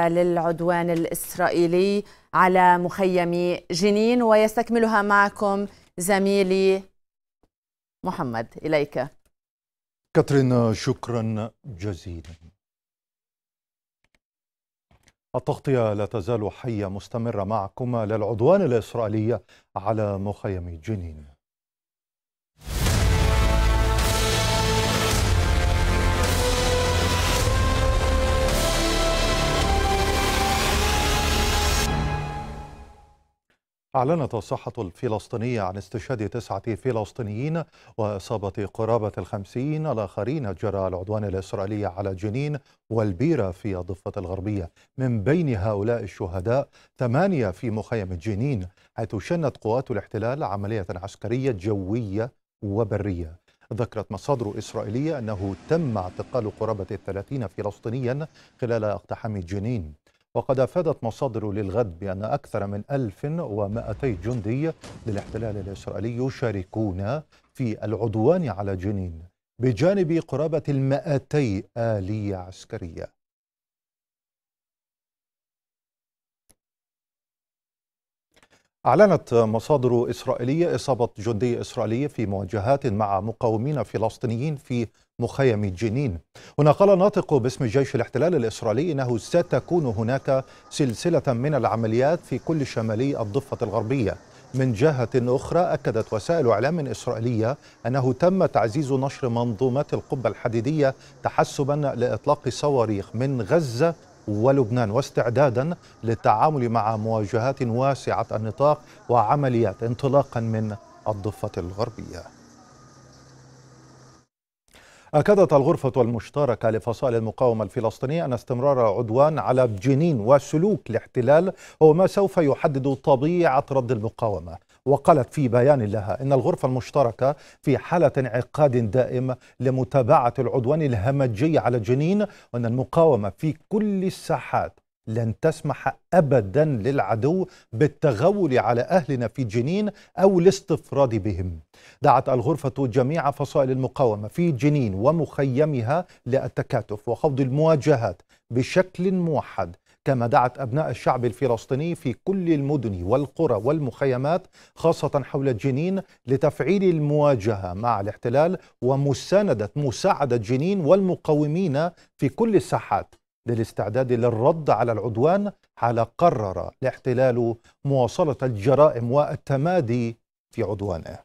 للعدوان الإسرائيلي على مخيم جنين ويستكملها معكم زميلي محمد إليك كاترين شكرا جزيلا التغطية لا تزال حية مستمرة معكم للعدوان الإسرائيلي على مخيم جنين أعلنت الصحة الفلسطينية عن استشهاد تسعة فلسطينيين وإصابة قرابة الخمسين الآخرين جراء العدوان الإسرائيلي على جنين والبيرة في الضفة الغربية من بين هؤلاء الشهداء ثمانية في مخيم جنين حيث شنت قوات الاحتلال عملية عسكرية جوية وبرية ذكرت مصادر إسرائيلية أنه تم اعتقال قرابة الثلاثين فلسطينيا خلال اقتحام جنين وقد أفادت مصادر للغد بأن أكثر من 1200 جندي للاحتلال الإسرائيلي يشاركون في العدوان على جنين بجانب قرابة المائتي آلية عسكرية أعلنت مصادر إسرائيلية إصابة جندي إسرائيلي في مواجهات مع مقاومين فلسطينيين في مخيم جنين هنا قال ناطق باسم جيش الاحتلال الإسرائيلي أنه ستكون هناك سلسلة من العمليات في كل شمالي الضفة الغربية من جهة أخرى أكدت وسائل إعلام إسرائيلية أنه تم تعزيز نشر منظومات القبة الحديدية تحسبا لإطلاق صواريخ من غزة ولبنان واستعدادا للتعامل مع مواجهات واسعة النطاق وعمليات انطلاقا من الضفة الغربية أكدت الغرفة المشتركة لفصائل المقاومة الفلسطينية أن استمرار عدوان على جنين وسلوك الاحتلال هو ما سوف يحدد طبيعة رد المقاومة وقالت في بيان لها إن الغرفة المشتركة في حالة انعقاد دائم لمتابعة العدوان الهمجي على جنين وأن المقاومة في كل الساحات لن تسمح ابدا للعدو بالتغول على اهلنا في جنين او الاستفراد بهم. دعت الغرفه جميع فصائل المقاومه في جنين ومخيمها للتكاتف وخوض المواجهات بشكل موحد كما دعت ابناء الشعب الفلسطيني في كل المدن والقرى والمخيمات خاصه حول جنين لتفعيل المواجهه مع الاحتلال ومسانده مساعده جنين والمقاومين في كل الساحات. للاستعداد للرد على العدوان على قرر الاحتلال مواصلة الجرائم والتمادي في عدوانه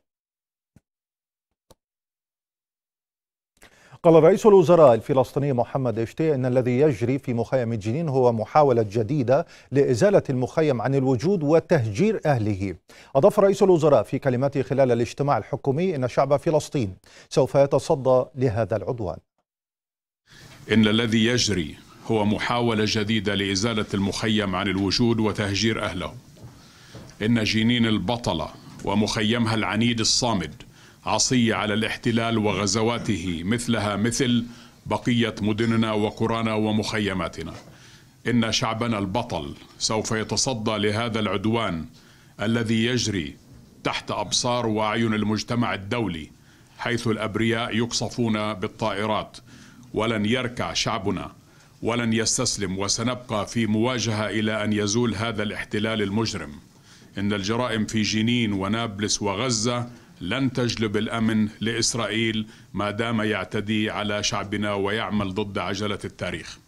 قال رئيس الوزراء الفلسطيني محمد اشتي ان الذي يجري في مخيم جنين هو محاوله جديده لازاله المخيم عن الوجود وتهجير اهله. اضاف رئيس الوزراء في كلماته خلال الاجتماع الحكومي ان شعب فلسطين سوف يتصدى لهذا العدوان. ان الذي يجري هو محاولة جديدة لإزالة المخيم عن الوجود وتهجير أهله إن جنين البطلة ومخيمها العنيد الصامد عصية على الاحتلال وغزواته مثلها مثل بقية مدننا وقرانا ومخيماتنا إن شعبنا البطل سوف يتصدى لهذا العدوان الذي يجري تحت أبصار وأعين المجتمع الدولي حيث الأبرياء يقصفون بالطائرات ولن يركع شعبنا ولن يستسلم وسنبقى في مواجهة إلى أن يزول هذا الاحتلال المجرم إن الجرائم في جنين ونابلس وغزة لن تجلب الأمن لإسرائيل ما دام يعتدي على شعبنا ويعمل ضد عجلة التاريخ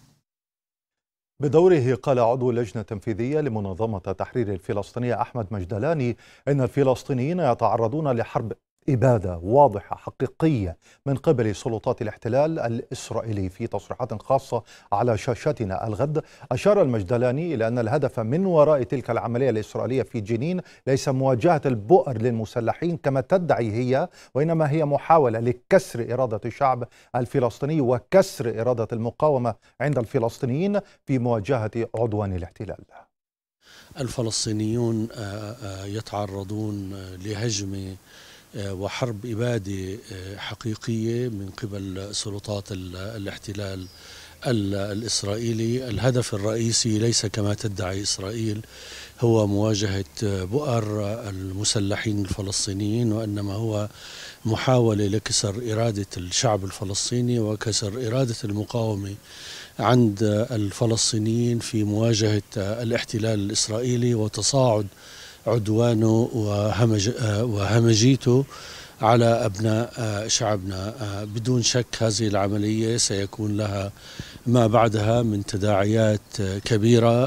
بدوره قال عضو اللجنة التنفيذية لمنظمة تحرير الفلسطينية أحمد مجدلاني إن الفلسطينيين يتعرضون لحرب إبادة واضحة حقيقية من قبل سلطات الاحتلال الإسرائيلي في تصريحات خاصة على شاشتنا الغد أشار المجدلاني إلى أن الهدف من وراء تلك العملية الإسرائيلية في جنين ليس مواجهة البؤر للمسلحين كما تدعي هي وإنما هي محاولة لكسر إرادة الشعب الفلسطيني وكسر إرادة المقاومة عند الفلسطينيين في مواجهة عدوان الاحتلال الفلسطينيون آه، آه، يتعرضون آه، لهجمه آه، وحرب إبادة آه، حقيقية من قبل سلطات الاحتلال الإسرائيلي الهدف الرئيسي ليس كما تدعي إسرائيل هو مواجهة آه، بؤر المسلحين الفلسطينيين وإنما هو محاولة لكسر إرادة الشعب الفلسطيني وكسر إرادة المقاومة عند الفلسطينيين في مواجهة الاحتلال الإسرائيلي وتصاعد عدوانه وهمج وهمجيته على أبناء شعبنا بدون شك هذه العملية سيكون لها ما بعدها من تداعيات كبيرة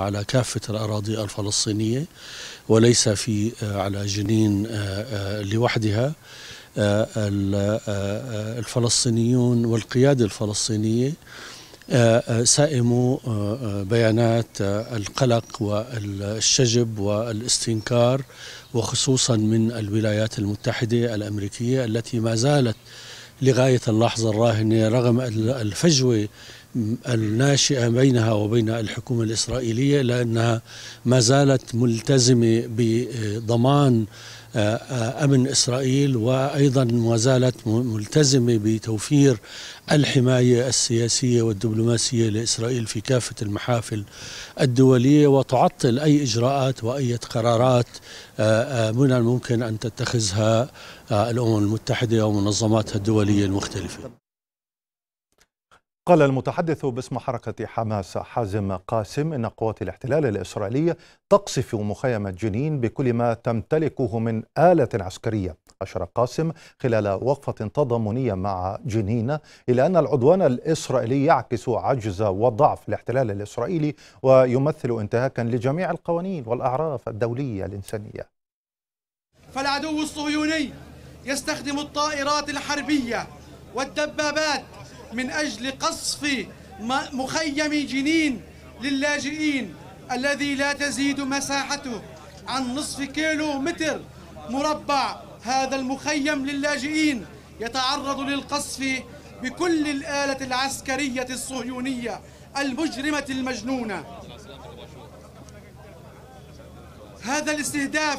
على كافة الأراضي الفلسطينية وليس في على جنين لوحدها الفلسطينيون والقيادة الفلسطينية سئموا بيانات القلق والشجب والاستنكار وخصوصا من الولايات المتحدة الأمريكية التي ما زالت لغاية اللحظة الراهنة رغم الفجوة الناشئة بينها وبين الحكومة الإسرائيلية لأنها ما زالت ملتزمة بضمان آه، آه، أمن إسرائيل وأيضا ما زالت ملتزمة بتوفير الحماية السياسية والدبلوماسية لإسرائيل في كافة المحافل الدولية وتعطل أي إجراءات وأي قرارات آه، من الممكن أن تتخذها الأمم المتحدة ومنظماتها الدولية المختلفة قال المتحدث باسم حركة حماس حازم قاسم إن قوات الاحتلال الإسرائيلية تقصف مخيم جنين بكل ما تمتلكه من آلة عسكرية أشار قاسم خلال وقفة تضامنية مع جنين إلى أن العدوان الإسرائيلي يعكس عجز وضعف الاحتلال الإسرائيلي ويمثل انتهاكا لجميع القوانين والأعراف الدولية الإنسانية فالعدو الصهيوني يستخدم الطائرات الحربية والدبابات من أجل قصف مخيم جنين للاجئين الذي لا تزيد مساحته عن نصف كيلو متر مربع هذا المخيم للاجئين يتعرض للقصف بكل الآلة العسكرية الصهيونية المجرمة المجنونة هذا الاستهداف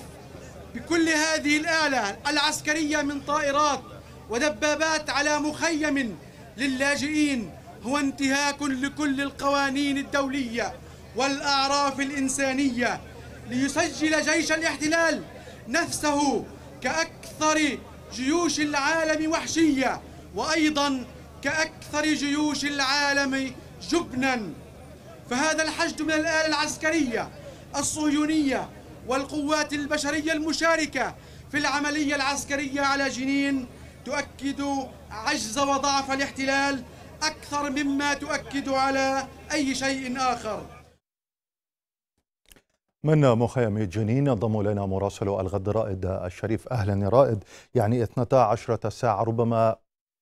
بكل هذه الآلة العسكرية من طائرات ودبابات على مخيم للاجئين هو انتهاك لكل القوانين الدولية والأعراف الإنسانية ليسجل جيش الاحتلال نفسه كأكثر جيوش العالم وحشية وأيضا كأكثر جيوش العالم جبنا فهذا الحشد من الآلة العسكرية الصهيونية والقوات البشرية المشاركة في العملية العسكرية على جنين تؤكد عجز وضعف الاحتلال أكثر مما تؤكد على أي شيء آخر من مخيم جنين ينضم الينا مراسل الغد رائد الشريف اهلا يا رائد يعني 12 ساعه ربما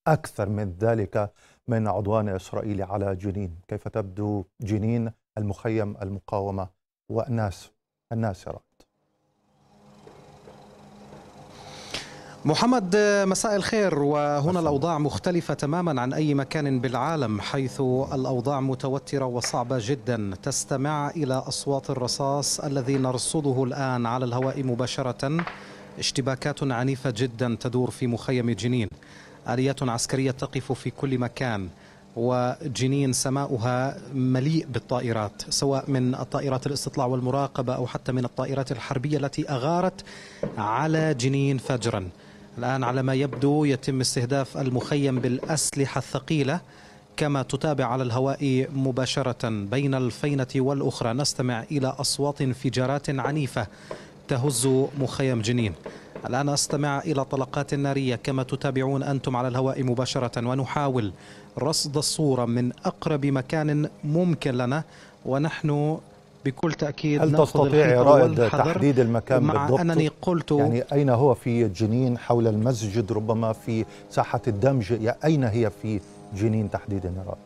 اكثر من ذلك من عدوان اسرائيلي على جنين كيف تبدو جنين المخيم المقاومه والناس الناس يا رائد محمد مساء الخير وهنا الأوضاع مختلفة تماما عن أي مكان بالعالم حيث الأوضاع متوترة وصعبة جدا تستمع إلى أصوات الرصاص الذي نرصده الآن على الهواء مباشرة اشتباكات عنيفة جدا تدور في مخيم جنين آليات عسكرية تقف في كل مكان وجنين سماؤها مليء بالطائرات سواء من الطائرات الاستطلاع والمراقبة أو حتى من الطائرات الحربية التي أغارت على جنين فجراً الآن على ما يبدو يتم استهداف المخيم بالأسلحة الثقيلة كما تتابع على الهواء مباشرة بين الفينة والأخرى نستمع إلى أصوات انفجارات عنيفة تهز مخيم جنين الآن أستمع إلى طلقات نارية كما تتابعون أنتم على الهواء مباشرة ونحاول رصد الصورة من أقرب مكان ممكن لنا ونحن بكل تأكيد هل تستطيع يا رائد تحديد المكان مع بالضبط؟ أنني قلت يعني أين هو في جنين حول المسجد ربما في ساحة الدمج يعني أين هي في جنين تحديدا يا رائد؟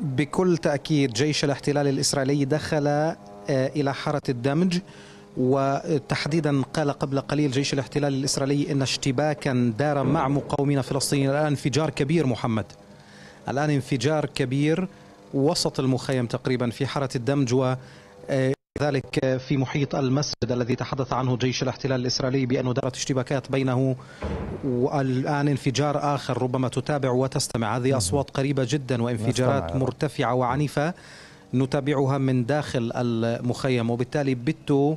بكل تأكيد جيش الاحتلال الإسرائيلي دخل آه، إلى حارة الدمج وتحديدا قال قبل قليل جيش الاحتلال الإسرائيلي إن اشتباكا دار مع مقاومين فلسطينيين الآن انفجار كبير محمد الآن انفجار كبير وسط المخيم تقريبا في حارة الدمج و آه، ذلك في محيط المسجد الذي تحدث عنه جيش الاحتلال الإسرائيلي بأنه دارت اشتباكات بينه والآن انفجار آخر ربما تتابع وتستمع هذه أصوات قريبة جدا وانفجارات مرتفعة وعنيفة نتابعها من داخل المخيم وبالتالي بتو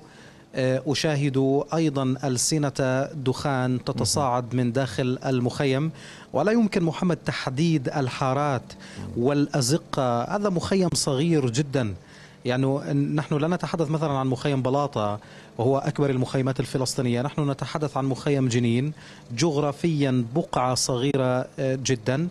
آه، أشاهد أيضا ألسنة دخان تتصاعد من داخل المخيم ولا يمكن محمد تحديد الحارات والأزقة هذا مخيم صغير جدا يعني نحن لا نتحدث مثلا عن مخيم بلاطة وهو أكبر المخيمات الفلسطينية نحن نتحدث عن مخيم جنين جغرافيا بقعة صغيرة آه، جدا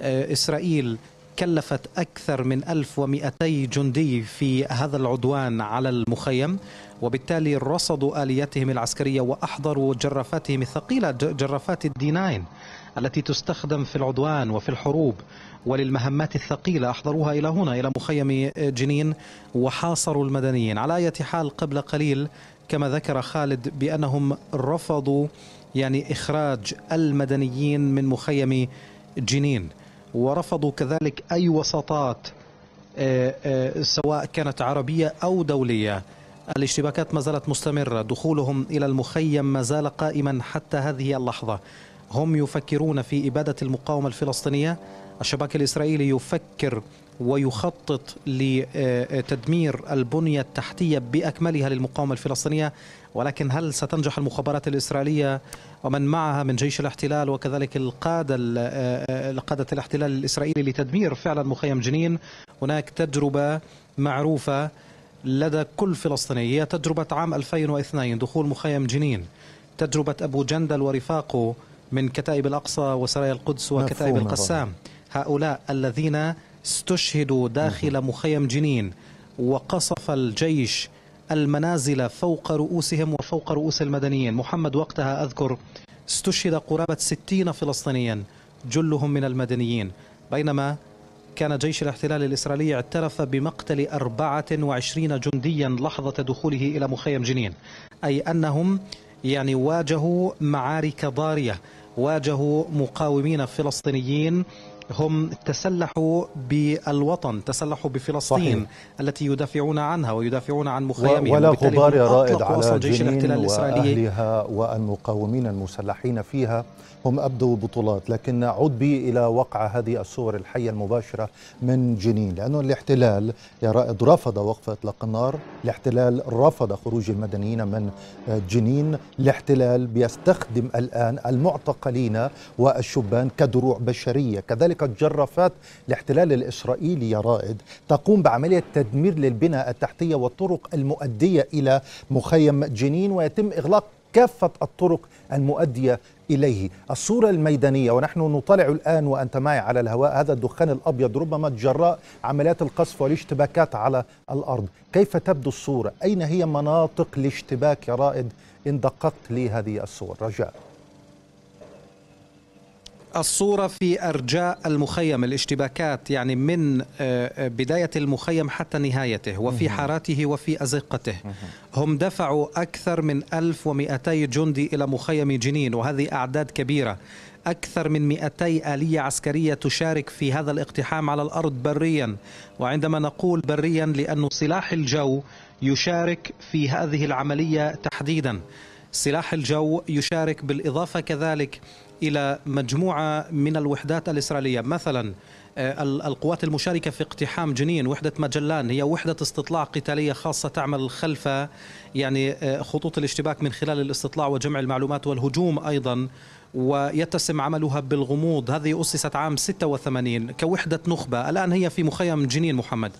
آه، إسرائيل كلفت أكثر من 1200 جندي في هذا العدوان على المخيم وبالتالي رصدوا آلياتهم العسكرية وأحضروا جرافاتهم الثقيلة جرافات الدي 9 التي تستخدم في العدوان وفي الحروب وللمهمات الثقيلة أحضروها إلى هنا إلى مخيم آه، جنين وحاصروا المدنيين على أي حال قبل قليل كما ذكر خالد بأنهم رفضوا يعني إخراج المدنيين من مخيم جنين ورفضوا كذلك أي وساطات آه، آه، سواء كانت عربية أو دولية الاشتباكات ما زالت مستمرة دخولهم إلى المخيم ما زال قائما حتى هذه اللحظة هم يفكرون في إبادة المقاومة الفلسطينية الشباك الإسرائيلي يفكر ويخطط لتدمير البنية التحتية بأكملها للمقاومة الفلسطينية ولكن هل ستنجح المخابرات الإسرائيلية ومن معها من جيش الاحتلال وكذلك القادة آه، قادة الاحتلال الإسرائيلي لتدمير فعلا مخيم جنين هناك تجربة معروفة لدى كل فلسطيني هي تجربة عام 2002 دخول مخيم جنين تجربة أبو جندل ورفاقه من كتائب الأقصى وسرايا القدس وكتائب القسام هؤلاء الذين استشهدوا داخل مخيم جنين وقصف الجيش المنازل فوق رؤوسهم وفوق رؤوس المدنيين محمد وقتها أذكر استشهد قرابة 60 فلسطينيا جلهم من المدنيين بينما كان جيش الاحتلال الإسرائيلي اعترف بمقتل 24 جنديا لحظة دخوله إلى مخيم جنين أي أنهم يعني واجهوا معارك ضارية واجهوا مقاومين فلسطينيين هم تسلحوا بالوطن تسلحوا بفلسطين صحيح. التي يدافعون عنها ويدافعون عن مخيمهم ولا غبار رائد على جنين الاحتلال الإسرائيلي وأهلها والمقاومين المسلحين فيها هم أبدوا بطولات لكن نعود بي إلى وقع هذه الصور الحية المباشرة من جنين لأنه الاحتلال يا رائد رفض وقف إطلاق النار الاحتلال رفض خروج المدنيين من جنين الاحتلال بيستخدم الآن المعتقلين والشبان كدروع بشرية كذلك الجرافات الاحتلال الإسرائيلي يا رائد تقوم بعملية تدمير للبنى التحتية والطرق المؤدية إلى مخيم جنين ويتم إغلاق كافة الطرق المؤدية إليه الصورة الميدانية ونحن نطلع الآن وأنت معي على الهواء هذا الدخان الأبيض ربما جراء عمليات القصف والاشتباكات على الأرض كيف تبدو الصورة؟ أين هي مناطق الاشتباك يا رائد إن دققت لي هذه الصور رجاء الصورة في أرجاء المخيم الاشتباكات يعني من آه، آه، بداية المخيم حتى نهايته وفي حاراته وفي أزقته هم دفعوا أكثر من 1200 جندي إلى مخيم جنين وهذه أعداد كبيرة أكثر من 200 آلية عسكرية تشارك في هذا الاقتحام على الأرض بريا وعندما نقول بريا لأن سلاح الجو يشارك في هذه العملية تحديدا سلاح الجو يشارك بالإضافة كذلك الى مجموعه من الوحدات الاسرائيليه مثلا آه، القوات المشاركه في اقتحام جنين وحده مجلان هي وحده استطلاع قتاليه خاصه تعمل خلف يعني آه، خطوط الاشتباك من خلال الاستطلاع وجمع المعلومات والهجوم ايضا ويتسم عملها بالغموض هذه أسست عام 86 كوحدة نخبة الآن هي في مخيم جنين محمد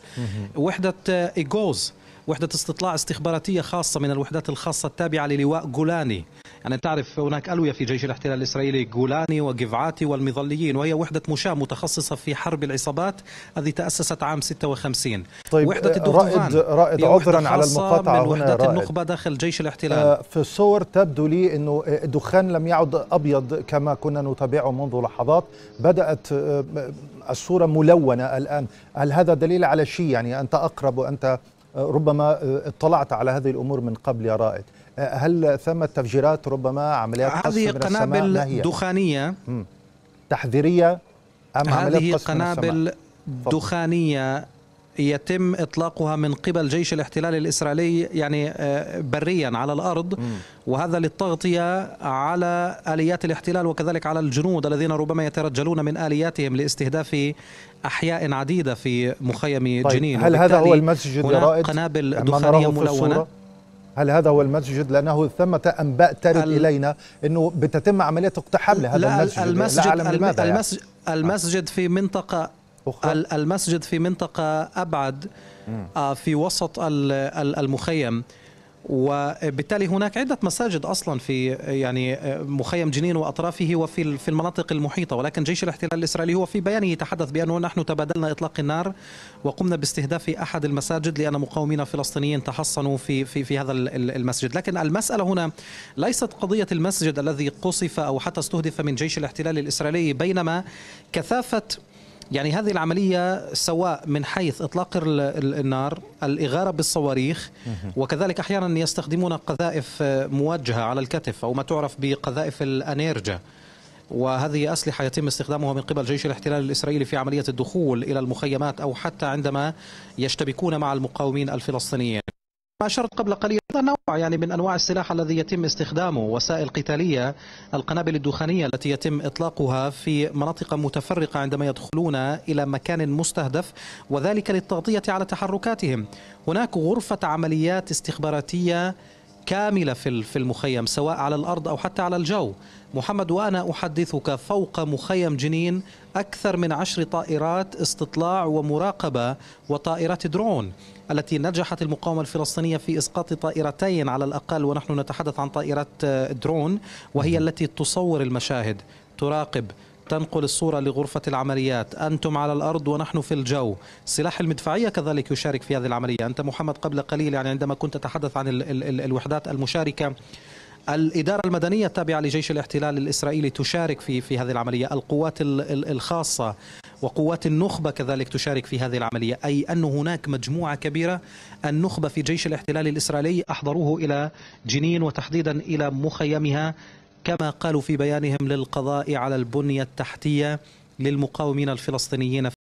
وحدة آه، إيجوز وحدة استطلاع استخباراتية خاصة من الوحدات الخاصة التابعة للواء جولاني يعني تعرف هناك ألوية في جيش الاحتلال الإسرائيلي جولاني وجفعاتي والمظليين وهي وحدة مشاة متخصصة في حرب العصابات هذه تأسست عام 56 طيب وحدة رائد رائد عذرا على المقاطعة من وحدة رائد. النخبة داخل جيش الاحتلال آه، في الصور تبدو لي أنه الدخان لم يعد أبيض كما كنا نتابعه منذ لحظات بدأت آه، آه، الصورة ملونة الآن هل هذا دليل على شيء يعني أنت أقرب وأنت ربما اطلعت على هذه الأمور من قبل يا رائد هل ثمة تفجيرات ربما عمليات قصف هذه قنابل دخانية تحذيرية أم هذه قنابل دخانية يتم اطلاقها من قبل جيش الاحتلال الاسرائيلي يعني آه، بريا على الارض وهذا للتغطيه على اليات الاحتلال وكذلك على الجنود الذين ربما يترجلون من الياتهم لاستهداف احياء عديده في مخيم طيب جنين هل هذا هو المسجد الرائد قنابل دخانيه ملونه هل هذا هو المسجد لانه ثمه انباء ترد الينا انه بتتم عمليه اقتحام لهذا لا المسجد المسجد, لا أعلم لماذا يعني. المسجد في منطقه أخرى. المسجد في منطقه ابعد آه، في وسط المخيم وبالتالي هناك عدة مساجد أصلا في يعني مخيم جنين وأطرافه وفي في المناطق المحيطة ولكن جيش الاحتلال الإسرائيلي هو في بيانه يتحدث بأنه نحن تبادلنا إطلاق النار وقمنا باستهداف أحد المساجد لأن مقاومين فلسطينيين تحصنوا في في في هذا المسجد لكن المسألة هنا ليست قضية المسجد الذي قصف أو حتى استهدف من جيش الاحتلال الإسرائيلي بينما كثافة يعني هذه العملية سواء من حيث إطلاق النار الإغارة بالصواريخ وكذلك أحيانا يستخدمون قذائف موجهة على الكتف أو ما تعرف بقذائف الأنيرجا وهذه أسلحة يتم استخدامها من قبل جيش الاحتلال الإسرائيلي في عملية الدخول إلى المخيمات أو حتى عندما يشتبكون مع المقاومين الفلسطينيين ما أشرت قبل قليل هذا نوع يعني من انواع السلاح الذي يتم استخدامه وسائل قتاليه القنابل الدخانيه التي يتم اطلاقها في مناطق متفرقه عندما يدخلون الى مكان مستهدف وذلك للتغطيه على تحركاتهم هناك غرفه عمليات استخباراتيه كامله في في المخيم سواء على الارض او حتى على الجو محمد وانا احدثك فوق مخيم جنين اكثر من عشر طائرات استطلاع ومراقبه وطائرات درون التي نجحت المقاومة الفلسطينية في إسقاط طائرتين على الأقل ونحن نتحدث عن طائرة آه، درون وهي التي تصور المشاهد تراقب تنقل الصورة لغرفة العمليات أنتم على الأرض ونحن في الجو سلاح المدفعية كذلك يشارك في هذه العملية أنت محمد قبل قليل يعني عندما كنت تتحدث عن الوحدات المشاركة الإدارة المدنية التابعة لجيش الاحتلال الإسرائيلي تشارك في في هذه العملية القوات الخاصة وقوات النخبة كذلك تشارك في هذه العملية أي أن هناك مجموعة كبيرة النخبة في جيش الاحتلال الإسرائيلي أحضروه إلى جنين وتحديدا إلى مخيمها كما قالوا في بيانهم للقضاء على البنية التحتية للمقاومين الفلسطينيين